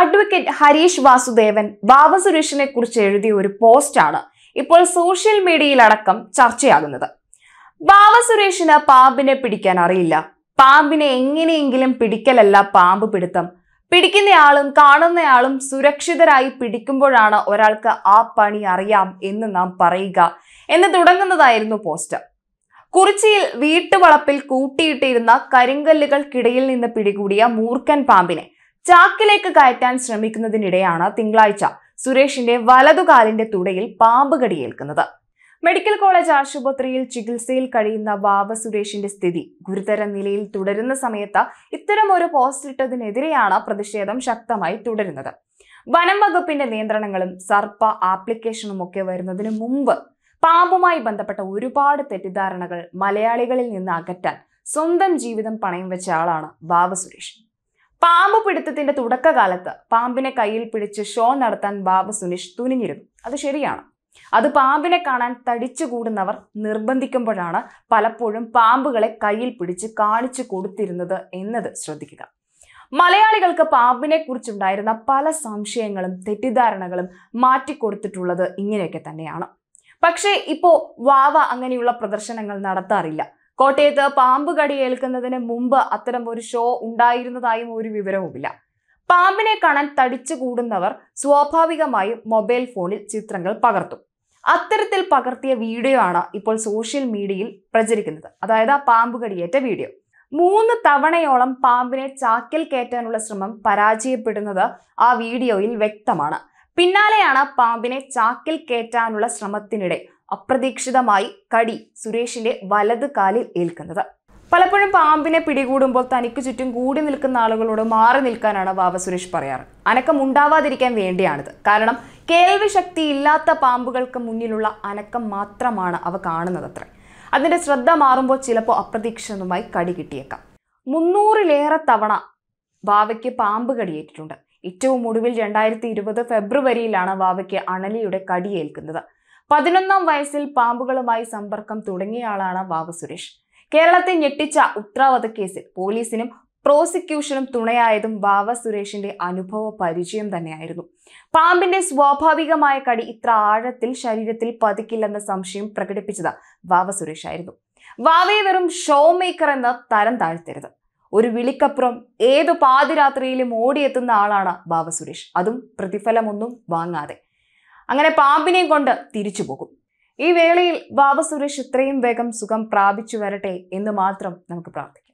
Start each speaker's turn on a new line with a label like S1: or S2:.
S1: advocate Harish Vasudevan ബാബ സുരേഷിനെ കുറിച്ച് എഴുതിയ ഒരു പോസ്റ്റാണ് ഇപ്പോൾ സോഷ്യൽ മീഡിയയിലടക്കം ചർച്ചയാകുന്നത് ബാബ സുരേഷിന് പാമ്പിനെ പിടിക്കാൻ അറിയില്ല പാമ്പിനെ എങ്ങനെയെങ്കിലും പിടിക്കലല്ല പാമ്പ് പിടുത്തം പിടിക്കുന്നയാളും കാണുന്നയാളും സുരക്ഷിതരായി പിടിക്കുമ്പോഴാണ് ഒരാൾക്ക് ആ പണി അറിയാം എന്ന് നാം പറയുക എന്ന് തുടങ്ങുന്നതായിരുന്നു പോസ്റ്റ് കുറിച്ചിയിൽ വീട്ടുവളപ്പിൽ കൂട്ടിയിട്ടിരുന്ന കരിങ്കല്ലുകൾക്കിടയിൽ നിന്ന് പിടികൂടിയ മൂർഖൻ പാമ്പിനെ ചാക്കിലേക്ക് കയറ്റാൻ ശ്രമിക്കുന്നതിനിടെയാണ് തിങ്കളാഴ്ച സുരേഷിന്റെ വലതുകാലിന്റെ തുടയിൽ പാമ്പ് കടിയേൽക്കുന്നത് മെഡിക്കൽ കോളേജ് ആശുപത്രിയിൽ ചികിത്സയിൽ കഴിയുന്ന ബാബ സുരേഷിന്റെ സ്ഥിതി ഗുരുതര നിലയിൽ തുടരുന്ന സമയത്ത് ഇത്തരം ഒരു പോസ്റ്റ് ഇട്ടതിനെതിരെയാണ് പ്രതിഷേധം ശക്തമായി തുടരുന്നത് വനം വകുപ്പിന്റെ നിയന്ത്രണങ്ങളും സർപ്പ ആപ്ലിക്കേഷനും ഒക്കെ വരുന്നതിന് മുമ്പ് പാമ്പുമായി ബന്ധപ്പെട്ട ഒരുപാട് തെറ്റിദ്ധാരണകൾ മലയാളികളിൽ നിന്ന് അകറ്റാൻ സ്വന്തം ജീവിതം പണയം വെച്ച ആളാണ് ബാബ സുരേഷ് പാമ്പ് പിടുത്തത്തിന്റെ തുടക്കകാലത്ത് പാമ്പിനെ കയ്യിൽ പിടിച്ച് ഷോ നടത്താൻ ബാബ സുനിഷ് തുനിഞ്ഞിരുന്നു അത് ശരിയാണ് അത് പാമ്പിനെ കാണാൻ തടിച്ചുകൂടുന്നവർ നിർബന്ധിക്കുമ്പോഴാണ് പലപ്പോഴും പാമ്പുകളെ കയ്യിൽ പിടിച്ച് കാണിച്ചു കൊടുത്തിരുന്നത് എന്നത് ശ്രദ്ധിക്കുക മലയാളികൾക്ക് പാമ്പിനെ കുറിച്ചുണ്ടായിരുന്ന പല സംശയങ്ങളും തെറ്റിദ്ധാരണകളും മാറ്റിക്കൊടുത്തിട്ടുള്ളത് ഇങ്ങനെയൊക്കെ തന്നെയാണ് പക്ഷേ ഇപ്പോൾ വാവ അങ്ങനെയുള്ള പ്രദർശനങ്ങൾ നടത്താറില്ല കോട്ടയത്ത് പാമ്പ് ഏൽക്കുന്നതിന് മുമ്പ് അത്തരം ഒരു ഷോ ഉണ്ടായിരുന്നതായും ഒരു വിവരവുമില്ല പാമ്പിനെ കാണാൻ തടിച്ചു കൂടുന്നവർ സ്വാഭാവികമായും മൊബൈൽ ഫോണിൽ ചിത്രങ്ങൾ പകർത്തും അത്തരത്തിൽ പകർത്തിയ വീഡിയോ ആണ് ഇപ്പോൾ സോഷ്യൽ മീഡിയയിൽ പ്രചരിക്കുന്നത് അതായത് ആ പാമ്പ് കടിയേറ്റ വീഡിയോ മൂന്ന് തവണയോളം പാമ്പിനെ ചാക്കിൽ കയറ്റാനുള്ള ശ്രമം പരാജയപ്പെടുന്നത് ആ വീഡിയോയിൽ വ്യക്തമാണ് പിന്നാലെയാണ് പാമ്പിനെ ചാക്കിൽ കയറ്റാനുള്ള ശ്രമത്തിനിടെ അപ്രതീക്ഷിതമായി കടി സുരേഷിന്റെ വലത് കാലിൽ ഏൽക്കുന്നത് പലപ്പോഴും പാമ്പിനെ പിടികൂടുമ്പോൾ തനിക്ക് ചുറ്റും കൂടി നിൽക്കുന്ന ആളുകളോട് മാറി നിൽക്കാനാണ് വാവ സുരേഷ് പറയാറ് അനക്കം ഉണ്ടാവാതിരിക്കാൻ വേണ്ടിയാണിത് കാരണം കേൾവി ശക്തി ഇല്ലാത്ത പാമ്പുകൾക്ക് മുന്നിലുള്ള അനക്കം മാത്രമാണ് അവ കാണുന്നത് അത്ര അതിൻ്റെ ശ്രദ്ധ മാറുമ്പോൾ ചിലപ്പോൾ അപ്രതീക്ഷിതമായി കടി കിട്ടിയേക്കാം മുന്നൂറിലേറെ തവണ വാവയ്ക്ക് പാമ്പ് കടിയേറ്റിട്ടുണ്ട് ഏറ്റവും ഒടുവിൽ രണ്ടായിരത്തി ഇരുപത് ഫെബ്രുവരിയിലാണ് വാവയ്ക്ക് അണലിയുടെ കടിയേൽക്കുന്നത് പതിനൊന്നാം വയസ്സിൽ പാമ്പുകളുമായി സമ്പർക്കം ആളാണ് വാവ സുരേഷ് കേരളത്തെ ഞെട്ടിച്ച കേസിൽ പോലീസിനും പ്രോസിക്യൂഷനും തുണയായതും വാവ സുരേഷിന്റെ അനുഭവ പരിചയം തന്നെയായിരുന്നു പാമ്പിന്റെ സ്വാഭാവികമായ കടി ഇത്ര ആഴത്തിൽ ശരീരത്തിൽ പതിക്കില്ലെന്ന സംശയം പ്രകടിപ്പിച്ചത് വാവ സുരേഷ് ആയിരുന്നു വാവയെ വെറും ഷോ മേക്കർ എന്ന് തരം താഴ്ത്തരുത് ഒരു വിളിക്കപ്പുറം ഏത് പാതിരാത്രിയിലും ഓടിയെത്തുന്ന ആളാണ് വാവ സുരേഷ് അതും പ്രതിഫലമൊന്നും വാങ്ങാതെ അങ്ങനെ പാമ്പിനെ കൊണ്ട് തിരിച്ചു പോകും ഈ വേളയിൽ ബാബ സുരേഷ് ഇത്രയും വേഗം സുഖം പ്രാപിച്ചു വരട്ടെ എന്ന് മാത്രം നമുക്ക് പ്രാർത്ഥിക്കാം